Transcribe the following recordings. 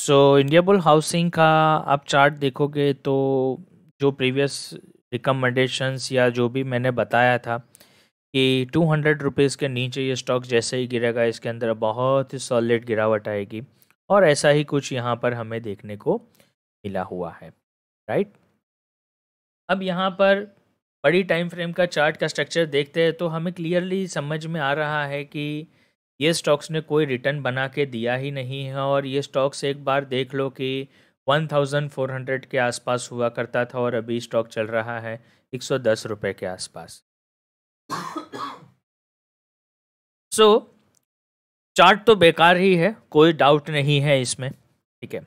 so India Bull housing का आप chart देखोगे तो जो प्रीवियस रिकमेंडेशंस या जो भी मैंने बताया था कि टू हंड्रेड रुपीज़ के नीचे ये स्टॉक जैसे ही गिरेगा इसके अंदर बहुत ही सॉलिड गिरावट आएगी और ऐसा ही कुछ यहाँ पर हमें देखने को मिला हुआ है राइट अब यहाँ पर बड़ी टाइम फ्रेम का चार्ट का स्ट्रक्चर देखते हैं तो हमें क्लियरली समझ में आ रहा है कि ये स्टॉक्स ने कोई रिटर्न बना के दिया ही नहीं है और ये स्टॉक्स एक बार देख लो कि 1400 के आसपास हुआ करता था और अभी स्टॉक चल रहा है एक रुपए के आसपास सो so, चार्ट तो बेकार ही है कोई डाउट नहीं है इसमें ठीक है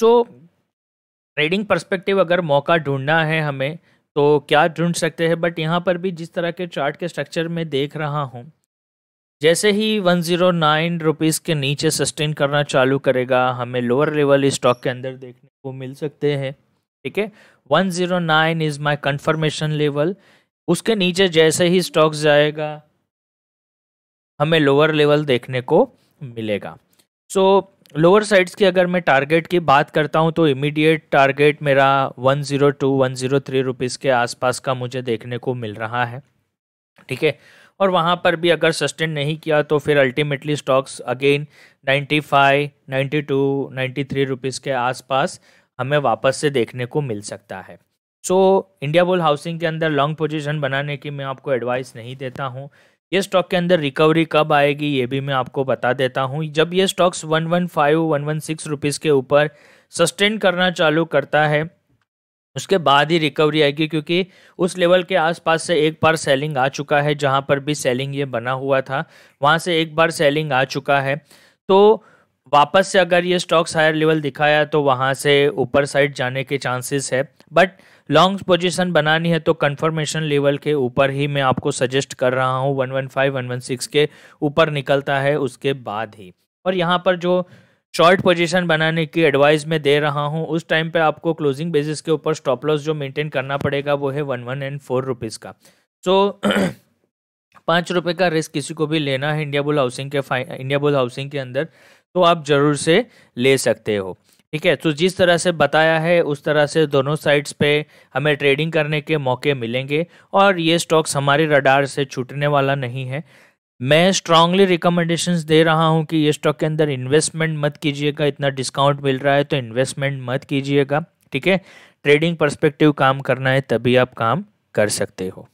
सो ट्रेडिंग पर्सपेक्टिव अगर मौका ढूंढना है हमें तो क्या ढूंढ सकते हैं बट यहाँ पर भी जिस तरह के चार्ट के स्ट्रक्चर में देख रहा हूँ जैसे ही वन जीरो नाइन रुपीज़ के नीचे सस्टेन करना चालू करेगा हमें लोअर लेवल स्टॉक के अंदर देखने को मिल सकते हैं ठीक है one zero nine is my confirmation level उसके नीचे जैसे ही स्टॉक्स जाएगा हमें लोअर लेवल देखने को मिलेगा सो लोअर साइड्स की अगर मैं टारगेट की बात करता हूँ तो इमीडिएट टारगेट मेरा 102 103 रुपीस के आसपास का मुझे देखने को मिल रहा है ठीक है और वहाँ पर भी अगर सस्टेन नहीं किया तो फिर अल्टीमेटली स्टॉक्स अगेन 95, 92, 93 रुपीस के आसपास हमें वापस से देखने को मिल सकता है सो इंडिया बुल हाउसिंग के अंदर लॉन्ग पोजीशन बनाने की मैं आपको एडवाइस नहीं देता हूँ ये स्टॉक के अंदर रिकवरी कब आएगी ये भी मैं आपको बता देता हूँ जब ये stocks one one five one one six rupees के ऊपर सस्टेन करना चालू करता है उसके बाद ही रिकवरी आएगी क्योंकि उस लेवल के आसपास से एक बार सेलिंग आ चुका है जहां पर भी सेलिंग ये बना हुआ था वहां से एक बार सेलिंग आ चुका है तो वापस से अगर ये स्टॉक्स हायर लेवल दिखाया तो वहाँ से ऊपर साइड जाने के चांसेस है बट लॉन्ग पोजीशन बनानी है तो कंफर्मेशन लेवल के ऊपर ही मैं आपको सजेस्ट कर रहा हूँ वन वन के ऊपर निकलता है उसके बाद ही और यहाँ पर जो शॉर्ट पोजीशन बनाने की एडवाइस मैं दे रहा हूं उस टाइम पे आपको क्लोजिंग बेसिस के ऊपर स्टॉप लॉस जो मेंटेन करना पड़ेगा वो है one one and four rupees का सो so, पाँच रुपये का रिस्क किसी को भी लेना है इंडिया बुल हाउसिंग के इंडिया बुल हाउसिंग के अंदर तो आप ज़रूर से ले सकते हो ठीक है तो जिस तरह से बताया है उस तरह से दोनों साइड्स पे हमें ट्रेडिंग करने के मौके मिलेंगे और ये स्टॉक्स हमारे रडार से छूटने वाला नहीं है मैं स्ट्रांगली रिकमेंडेशंस दे रहा हूं कि ये स्टॉक के अंदर इन्वेस्टमेंट मत कीजिएगा इतना डिस्काउंट मिल रहा है तो इन्वेस्टमेंट मत कीजिएगा ठीक है ट्रेडिंग परस्पेक्टिव काम करना है तभी आप काम कर सकते हो